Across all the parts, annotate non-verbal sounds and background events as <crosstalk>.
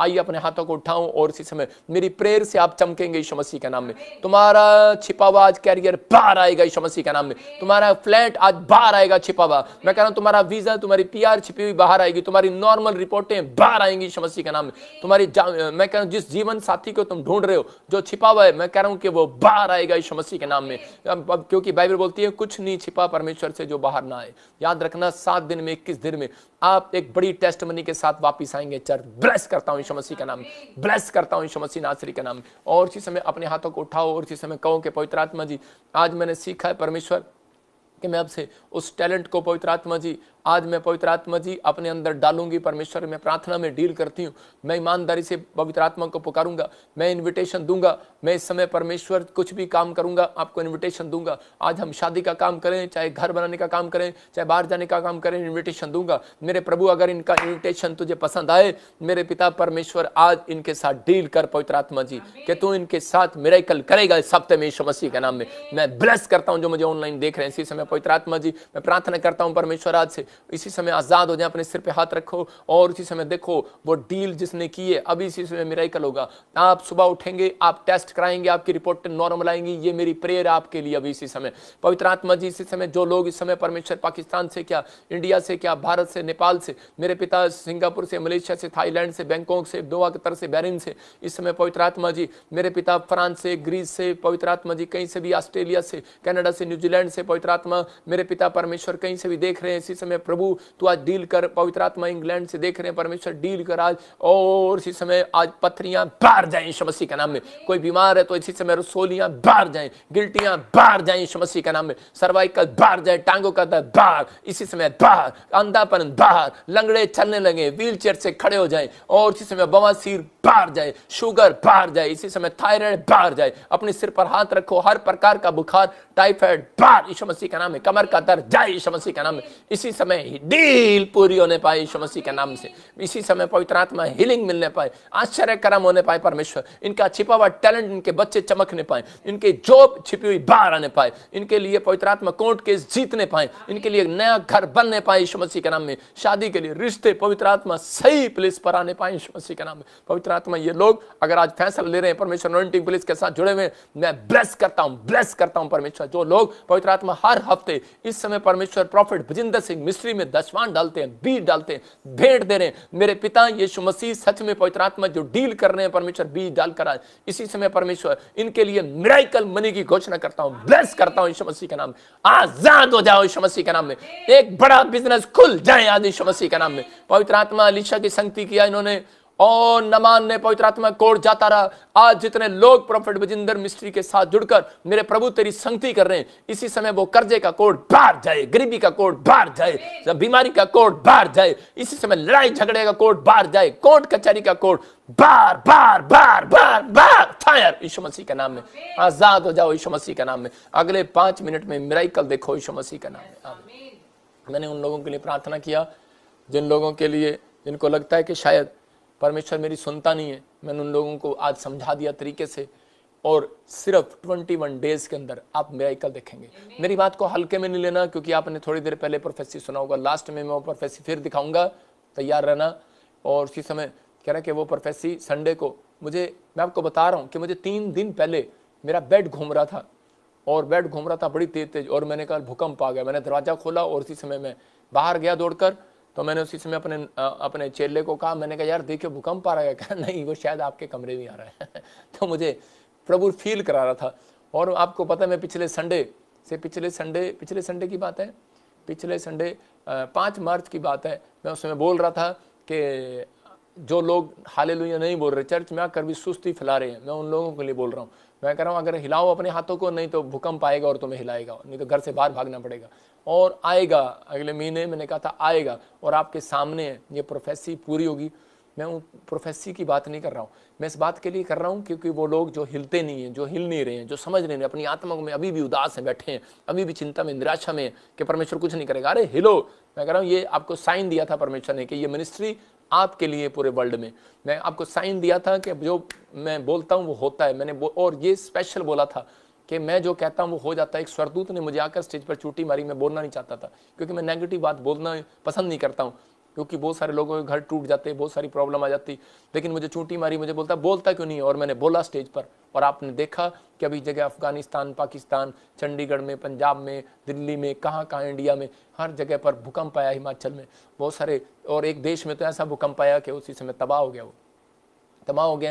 आइए अपने हाथों को उठाऊं और इसी समय मेरी प्रेयर से आप चमकेंगे ईशो मसीह के नाम में तुम्हारा छिपा हुआ आज कैरियर बाहर आएगा ईशो मसीह के नाम में तुम्हारा फ्लैट आज बाहर आएगा छिपा हुआ मैं कह रहा हूँ तुम्हारा वीजा तुम्हारी पी छिपी हुई बाहर आएगी तुम्हारी नॉर्मल रिपोर्टें बाहर आएंगी ईशो मसीह के नाम में तुम्हारी मैं कह रहा हूँ जिस जीवन साथी को तुम ढूंढ रहे हो जो छिपा हुआ है मैं कह रहा हूँ कि वो बाहर आएगा ईशो मसीह के नाम में क्योंकि बाइबल बोलती है कुछ नहीं छिपा परमेश्वर से जो बाहर ना आए याद रखना सात दिन में इक्कीस दिन में आप एक बड़ी टेस्ट मनी के साथ वापिस आएंगे चर्च ब्लेस करता हूँ मसीह का नाम ब्लेस करता हूँ मसीह नासरी का नाम और इसी समय अपने हाथों को उठाओ और इसी समय कहो कि पवित्र आत्मा जी आज मैंने सीखा है परमेश्वर कि मैं आपसे उस टैलेंट को पवित्र आत्मा जी आज मैं पवित्र आत्मा जी अपने अंदर डालूंगी परमेश्वर मैं प्रार्थना में डील करती हूँ मैं ईमानदारी से पवित्र आत्मा को पुकारूंगा मैं इनविटेशन दूंगा मैं इस समय परमेश्वर कुछ भी काम करूंगा आपको इनविटेशन दूंगा आज हम शादी का काम करें चाहे घर बनाने का काम करें चाहे बाहर जाने का काम करें इन्विटेशन दूंगा मेरे प्रभु अगर इनका इन्विटेशन तुझे पसंद आए मेरे पिता परमेश्वर आज इनके साथ डील कर पवित्र आत्मा जी कि तू इनके साथ मेरेकल करेगा इस हफ्ते में यीशु मसीह के नाम में मैं ब्लेस करता हूँ जो मुझे ऑनलाइन देख रहे हैं इसी समय पवित्र आत्मा जी मैं प्रार्थना करता हूँ परमेश्वर आज से इसी समय आज़ाद हो जाए अपने सिर पे हाथ रखो और उसी समय देखो वो डील जिसने की है अभी इसी समय मेराइकल होगा आप सुबह उठेंगे आप टेस्ट कराएंगे आपकी रिपोर्ट नॉर्मल आएंगी ये मेरी प्रेयर आपके लिए अभी इसी समय पवित्र आत्मा जी इसी समय जो लोग इस समय परमेश्वर पाकिस्तान से क्या इंडिया से क्या भारत से नेपाल से मेरे पिता सिंगापुर से मलेशिया से थाईलैंड से बैंकॉक से दोवा कतर से बैरिन से इस समय पवित्र आत्मा जी मेरे पिता फ्रांस से ग्रीस से पवित्र आत्मा जी कहीं से भी ऑस्ट्रेलिया से कनाडा से न्यूजीलैंड से पवित्र आत्मा मेरे पिता परमेश्वर कहीं से भी देख रहे हैं इसी समय है प्रभु तू आज डील कर पवित्र आत्मा इंग्लैंड से देख रहे हैं परमेश्वर डील कर आज और इसी समय आज पथरियां बार जाए शमसी के नाम में कोई बीमार है तो इसी समय रसोलियां बार जाए गिल्टियां बार जाए शमसी के नाम में सर्वाइकल बार जाए टांगों का दर्द बार इसी समय बार अंधापन बार लंगड़े चलने लगे व्हील से खड़े हो जाए और इसी समय बवासीर बाहर जाए शुगर बाहर जाए इसी समय थायराइड बाहर जाए अपने सिर पर हाथ रखो हर प्रकार का बुखार टाइफाइड बाहर ईशो मसीह के नाम में कमर का दर्द जाए ईशो मसीह के नाम में इसी समय समय डील पूरी होने पाए यीशु मसीह के नाम से इसी समय पवित्र आत्मा हीलिंग मिलने पाए आश्चर्य कर्म होने पाए परमेश्वर इनका छिपा हुआ टैलेंट इनके बच्चे चमकने पाए इनके जॉब छिपी हुई बाहर आने पाए इनके लिए पवित्र आत्मा कोर्ट केस जीतने पाए इनके लिए नया घर बनने पाए यीशु मसीह के नाम में शादी के लिए रिश्ते पवित्र आत्मा सही पुलिस पर आने पाए यीशु मसीह के नाम में पवित्र आत्मा ये लोग अगर आज फैसला ले रहे हैं परमेश्वर नोटिंग पुलिस के साथ जुड़े हुए मैं ब्लेस करता हूँ ब्लेस करता हूँ परमेश्वर जो लोग पवित्र आत्मा हर हफ्ते इस समय परमेश्वर प्रॉफिट भजिंदर सिंह मिश्र मिनिस्ट्री में दसवान डालते हैं बीज डालते हैं भेंट दे रहे हैं मेरे पिता यीशु मसीह सच में पवित्र आत्मा जो डील कर रहे हैं परमेश्वर बीज डालकर आए इसी समय परमेश्वर इनके लिए मिराइकल मनी की घोषणा करता हूं ब्लेस करता हूं यीशु मसीह के नाम में आजाद हो जाओ यीशु मसीह के नाम में एक बड़ा बिजनेस खुल जाए आज यीशु मसीह के नाम में पवित्र आत्मा अलीशा की संगति किया इन्होंने और न मानने पवित्र आत्मा कोड जाता रहा आज जितने लोग प्रॉफिट बजिंदर मिस्त्री के साथ जुड़कर मेरे प्रभु तेरी संगति कर रहे हैं इसी समय वो कर्जे का कोड बाहर जाए गरीबी का कोड बाहर जाए बीमारी का कोड बाहर जाए इसी समय लड़ाई झगड़े का कोड बाहर जाए कोर्ट कचहरी का कोड बार बार बार बार बार फायर यीशु मसीह के नाम में आजाद हो जाओ यीशु मसीह के नाम में अगले पांच मिनट में मेरा देखो यीशु मसीह के नाम में मैंने उन लोगों के लिए प्रार्थना किया जिन लोगों के लिए जिनको लगता है कि शायद परमेश्वर मेरी सुनता नहीं है मैंने उन लोगों को आज समझा दिया तरीके से और सिर्फ 21 डेज के अंदर आप मेराइकल देखेंगे मेरी बात को हल्के में नहीं लेना क्योंकि आपने थोड़ी देर पहले प्रोफेसी सुना होगा लास्ट में मैं वो प्रोफेसी फिर दिखाऊंगा तैयार रहना और उसी समय कह रहा कि वो प्रोफेसी संडे को मुझे मैं आपको बता रहा हूँ कि मुझे तीन दिन पहले मेरा बेड घूम रहा था और बेड घूम रहा था बड़ी तेज तेज और मैंने कहा भूकंप आ गया मैंने दरवाज़ा खोला और उसी समय मैं बाहर गया दौड़कर तो मैंने उसी समय अपने अपने चेले को कहा मैंने कहा यार देखियो भूकंप आ रहा है कहा नहीं वो शायद आपके कमरे में आ रहा है <laughs> तो मुझे प्रभु फील करा रहा था और आपको पता है मैं पिछले संडे से पिछले संडे पिछले संडे की बात है पिछले संडे पाँच मार्च की बात है मैं उस समय बोल रहा था कि जो लोग हाले नहीं बोल रहे चर्च में आकर भी सुस्ती फैला रहे हैं मैं उन लोगों के लिए बोल रहा हूँ मैं कह रहा हूँ अगर हिलाओ अपने हाथों को नहीं तो भूकंप आएगा और तुम्हें हिलाएगा नहीं तो घर से बाहर भागना पड़ेगा और आएगा अगले महीने मैंने कहा था आएगा और आपके सामने ये प्रोफेसी पूरी होगी मैं उन प्रोफेसी की बात नहीं कर रहा हूँ मैं इस बात के लिए कर रहा हूँ क्योंकि वो लोग जो हिलते नहीं हैं जो हिल नहीं रहे हैं जो समझ नहीं रहे अपनी आत्मा में अभी भी उदास हैं बैठे हैं अभी भी चिंता में निराशा में कि परमेश्वर कुछ नहीं करेगा अरे हिलो मैं कह रहा हूँ ये आपको साइन दिया था परमेश्वर ने कि ये मिनिस्ट्री आपके लिए पूरे वर्ल्ड में मैं आपको साइन दिया था कि जो मैं बोलता हूँ वो होता है मैंने और ये स्पेशल बोला था कि मैं जो कहता हूँ वो हो जाता है एक स्वरदूत ने मुझे आकर स्टेज पर चूटी मारी मैं बोलना नहीं चाहता था क्योंकि मैं नेगेटिव बात बोलना पसंद नहीं करता हूँ क्योंकि बहुत सारे लोगों के घर टूट जाते बहुत सारी प्रॉब्लम आ जाती लेकिन मुझे चूंटी मारी मुझे बोलता बोलता क्यों नहीं और मैंने बोला स्टेज पर और आपने देखा कि अभी जगह अफगानिस्तान पाकिस्तान चंडीगढ़ में पंजाब में दिल्ली में कहाँ कहाँ इंडिया में हर जगह पर भूकंप आया हिमाचल में बहुत सारे और एक देश में तो ऐसा भूकंप आया कि उसी समय तबाह हो गया वो तबाह हो गया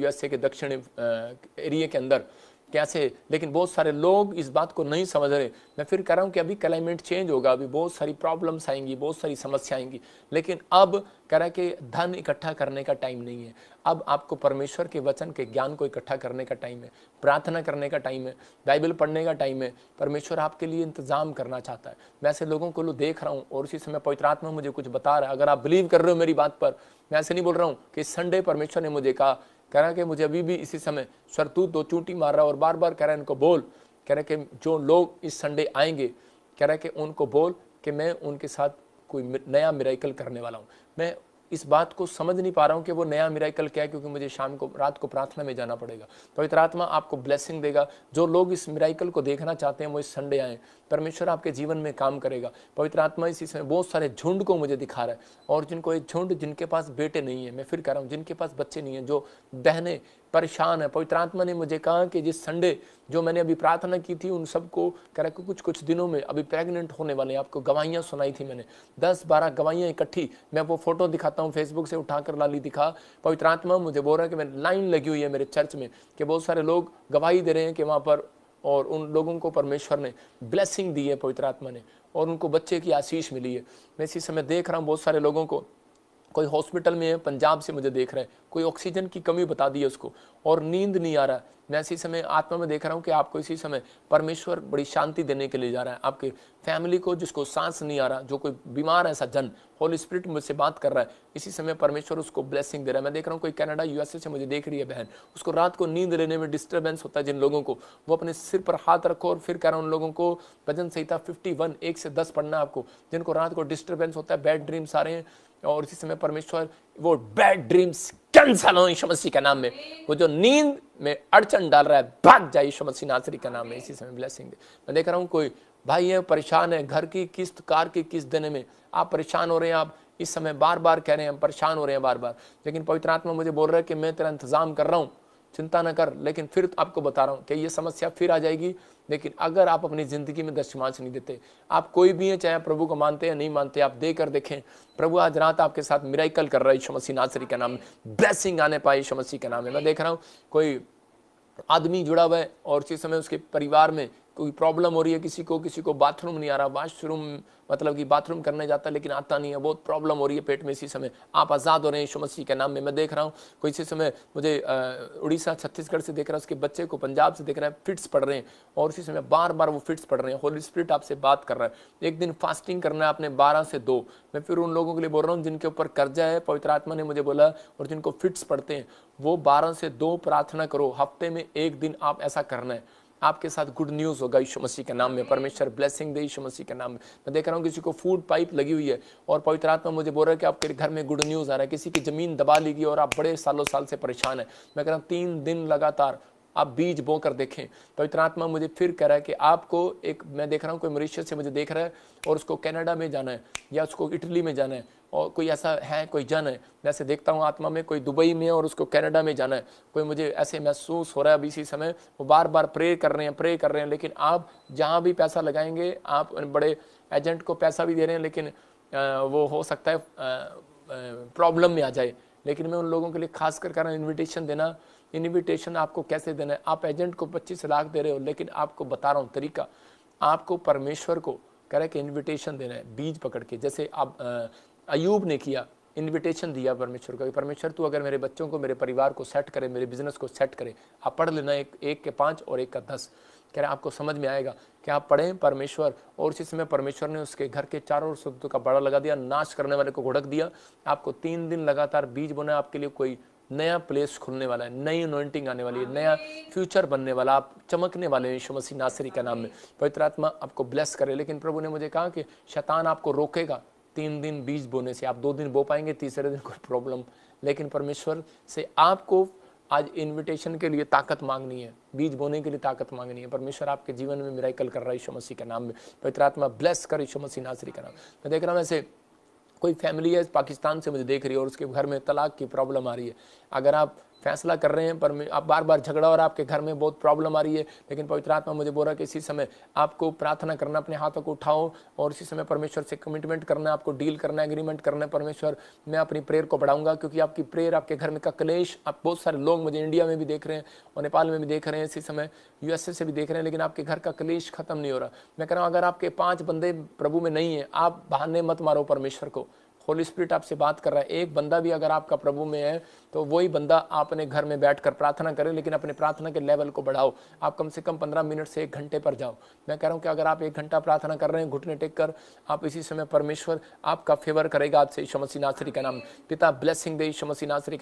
यूएसए के दक्षिण एरिए के अंदर कैसे लेकिन बहुत सारे लोग इस बात को नहीं समझ रहे मैं फिर कह रहा हूँ कि अभी क्लाइमेट चेंज होगा अभी बहुत सारी प्रॉब्लम्स आएंगी बहुत सारी समस्या आएंगी लेकिन अब कह रहा है कि धन इकट्ठा करने का टाइम नहीं है अब आपको परमेश्वर के वचन के ज्ञान को इकट्ठा करने का टाइम है प्रार्थना करने का टाइम है बाइबल पढ़ने का टाइम है परमेश्वर आपके लिए इंतजाम करना चाहता है मैं ऐसे लोगों को लो देख रहा हूँ और उसी समय पवित्र आत्मा मुझे कुछ बता रहा है अगर आप बिलीव कर रहे हो मेरी बात पर मैं ऐसे नहीं बोल रहा हूँ कि संडे परमेश्वर ने मुझे कहा कह रहा कि मुझे अभी भी इसी समय सरतूत दो चूंटी मार रहा और बार बार कह रहा है इनको बोल कह रहा कि जो लोग इस संडे आएंगे कह रहा कि उनको बोल कि मैं उनके साथ कोई नया मेराइकल करने वाला हूँ मैं इस बात को समझ नहीं पा रहा हूँ कि वो नया मिराकल क्या है क्योंकि मुझे शाम को रात को प्रार्थना में जाना पड़ेगा पवित्र आत्मा आपको ब्लेसिंग देगा जो लोग इस मिराकल को देखना चाहते हैं वो इस संडे आए परमेश्वर आपके जीवन में काम करेगा पवित्र आत्मा इसी समय बहुत सारे झुंड को मुझे दिखा रहा है और जिनको एक झुंड जिनके पास बेटे नहीं है मैं फिर कह रहा हूँ जिनके पास बच्चे नहीं है जो बहनें परेशान है पवित्र आत्मा ने मुझे कहा कि जिस संडे जो मैंने अभी प्रार्थना की थी उन सबको कह रहा कुछ कुछ दिनों में अभी प्रेग्नेंट होने वाले आपको गवाहियाँ सुनाई थी मैंने दस बारह गवाहियाँ इकट्ठी मैं वो फोटो दिखाता हूँ फेसबुक से उठाकर लाली दिखा पवित्र आत्मा मुझे बोल रहा है कि मेरी लाइन लगी हुई है मेरे चर्च में कि बहुत सारे लोग गवाही दे रहे हैं कि वहाँ पर और उन लोगों को परमेश्वर ने ब्लेसिंग दी है पवित्र आत्मा ने और उनको बच्चे की आशीष मिली है मैं इसी समय देख रहा हूँ बहुत सारे लोगों को कोई हॉस्पिटल में है पंजाब से मुझे देख रहे हैं कोई ऑक्सीजन की कमी बता दी है उसको और नींद नहीं आ रहा मैं इसी समय आत्मा में देख रहा हूँ कि आपको इसी समय परमेश्वर बड़ी शांति देने के लिए जा रहा है आपके फैमिली को जिसको सांस नहीं आ रहा जो कोई बीमार है ऐसा जन होल स्पिरिट मुझसे बात कर रहा है इसी समय परमेश्वर उसको ब्लेसिंग दे रहा है मैं देख रहा हूँ कोई कनाडा यूएसए से मुझे देख रही है बहन उसको रात को नींद लेने में डिस्टर्बेंस होता है जिन लोगों को वो अपने सिर पर हाथ रखो और फिर कह रहा हूँ उन लोगों को भजन संहिता फिफ्टी वन एक से दस पढ़ना आपको जिनको रात को डिस्टर्बेंस होता है बैड ड्रीम्स आ रहे हैं और इसी समय परमेश्वर वो बैड ड्रीम्स कैंसल हो यीशु मसीह के नाम में वो जो नींद में अड़चन डाल रहा है भाग जाए यीशु मसीह नासरी के नाम में इसी समय ब्लेसिंग दे मैं देख रहा हूँ कोई भाई है परेशान है घर की किस्त कार की किस्त देने में आप परेशान हो रहे हैं आप इस समय बार बार कह रहे हैं हम परेशान हो रहे हैं बार बार लेकिन पवित्र आत्मा मुझे बोल रहा है कि मैं तेरा इंतजाम कर रहा हूँ चिंता ना कर लेकिन फिर आपको बता रहा हूँ कि ये समस्या फिर आ जाएगी लेकिन अगर आप अपनी ज़िंदगी में दशमांश नहीं देते आप कोई भी हैं चाहे आप प्रभु को मानते हैं नहीं मानते आप दे कर देखें प्रभु आज रात आपके साथ मिराइकल कर रहा है यीशु मसीह नासरी का नाम ब्लेसिंग आने पाए यीशु मसीह का नाम है मैं देख रहा हूँ कोई आदमी जुड़ा हुआ है और उसी समय उसके परिवार में कोई प्रॉब्लम हो रही है किसी को किसी को बाथरूम नहीं आ रहा वाशरूम मतलब कि बाथरूम करने जाता है लेकिन आता नहीं है बहुत प्रॉब्लम हो रही है पेट में इसी समय आप आज़ाद हो रहे हैं यीशु मसीह के नाम में मैं देख रहा हूँ कोई इसी समय मुझे उड़ीसा छत्तीसगढ़ से देख रहा है उसके बच्चे को पंजाब से देख रहा है फिट्स पढ़ रहे हैं और उसी समय बार बार वो फिट्स पढ़ रहे हैं होली स्प्रिट आपसे बात कर रहा है एक दिन फास्टिंग करना है आपने बारह से दो मैं फिर उन लोगों के लिए बोल रहा हूँ जिनके ऊपर कर्जा है पवित्र आत्मा ने मुझे बोला और जिनको फिट्स पढ़ते हैं वो बारह से दो प्रार्थना करो हफ्ते में एक दिन आप ऐसा करना है आपके साथ गुड न्यूज़ होगा यीशु मसीह के नाम में परमेश्वर ब्लेसिंग दे यीशु मसीह के नाम में मैं देख रहा हूँ किसी को फूड पाइप लगी हुई है और पवित्र आत्मा मुझे बोल रहा है कि आपके घर में गुड न्यूज़ आ रहा है किसी की ज़मीन दबा ली गई और आप बड़े सालों साल से परेशान है मैं कह रहा हूँ तीन दिन लगातार आप बीज बो कर देखें पवित्र आत्मा मुझे फिर कह रहा है कि आपको एक मैं देख रहा हूँ कोई मॉरिशस से मुझे देख रहा है और उसको कनाडा में जाना है या उसको इटली में जाना है और कोई ऐसा है कोई जन है मैं ऐसे देखता हूँ आत्मा में कोई दुबई में और उसको कनाडा में जाना है कोई मुझे ऐसे महसूस हो रहा है अभी इसी समय वो बार बार प्रे कर रहे हैं प्रे कर रहे हैं लेकिन आप जहाँ भी पैसा लगाएंगे आप बड़े एजेंट को पैसा भी दे रहे हैं लेकिन वो हो सकता है प्रॉब्लम में आ जाए लेकिन मैं उन लोगों के लिए खास कर इन्विटेशन देना इन्विटेशन आपको कैसे देना है आप एजेंट को पच्चीस लाख दे रहे हो लेकिन आपको बता रहा हूँ तरीका आपको परमेश्वर को कह रहे कि इन्विटेशन देना है बीज पकड़ के जैसे आप अयूब ने किया इनविटेशन दिया परमेश्वर को परमेश्वर तू अगर मेरे बच्चों को मेरे परिवार को सेट करे मेरे बिजनेस को सेट करे आप पढ़ लेना एक एक के पाँच और एक का दस कह रहे आपको समझ में आएगा कि आप पढ़ें परमेश्वर और उसी समय परमेश्वर ने उसके घर के चारों शब्दों का बड़ा लगा दिया नाश करने वाले को घुड़क दिया आपको तीन दिन लगातार बीज बोना आपके लिए कोई नया प्लेस खुलने वाला है नई अनोइंटिंग आने वाली है नया फ्यूचर बनने वाला आप चमकने वाले हैं यीशु मसीह नासरी का नाम में पवित्र आत्मा आपको ब्लेस करे लेकिन प्रभु ने मुझे कहा कि शैतान आपको रोकेगा तीन दिन बीज बोने से आप दो दिन बो पाएंगे तीसरे दिन कोई प्रॉब्लम लेकिन परमेश्वर से आपको आज इनविटेशन के लिए ताकत मांगनी है बीज बोने के लिए ताकत मांगनी है परमेश्वर आपके जीवन में मेराइकल कर रहा है यीशु मसीह के नाम में पवित्र आत्मा ब्लेस कर यीशु मसीह नासरी का नाम मैं देख रहा हूँ ऐसे कोई फैमिली है पाकिस्तान से मुझे देख रही है और उसके घर में तलाक की प्रॉब्लम आ रही है अगर आप फैसला कर रहे हैं पर आप बार बार झगड़ा और आपके घर में बहुत प्रॉब्लम आ रही है लेकिन पवित्र आत्मा मुझे बोला कि इसी समय आपको प्रार्थना करना अपने हाथों को उठाओ और इसी समय परमेश्वर से कमिटमेंट करना आपको डील करना एग्रीमेंट करना परमेश्वर मैं अपनी प्रेयर को बढ़ाऊंगा क्योंकि आपकी प्रेयर आपके घर में का क्लेश आप बहुत सारे लोग मुझे इंडिया में भी देख रहे हैं और नेपाल में भी देख रहे हैं इसी समय यूएसए से भी देख रहे हैं लेकिन आपके घर का क्लेश खत्म नहीं हो रहा मैं कह रहा हूँ अगर आपके पाँच बंदे प्रभु में नहीं है आप बहाने मत मारो परमेश्वर को होली स्पिरिट आपसे बात कर रहा है एक बंदा भी अगर आपका प्रभु में है तो वही बंदा आप अपने घर में बैठकर प्रार्थना करें लेकिन अपने प्रार्थना के लेवल को बढ़ाओ आप कम से कम पंद्रह मिनट से एक घंटे पर जाओ मैं कह रहा हूँ कि अगर आप एक घंटा प्रार्थना कर रहे हैं घुटने टेक कर आप इसी समय परमेश्वर आपका फेवर करेगा आपसे शमसी नासरी का नाम पिता ब्लेसिंग दे शमसी नासरी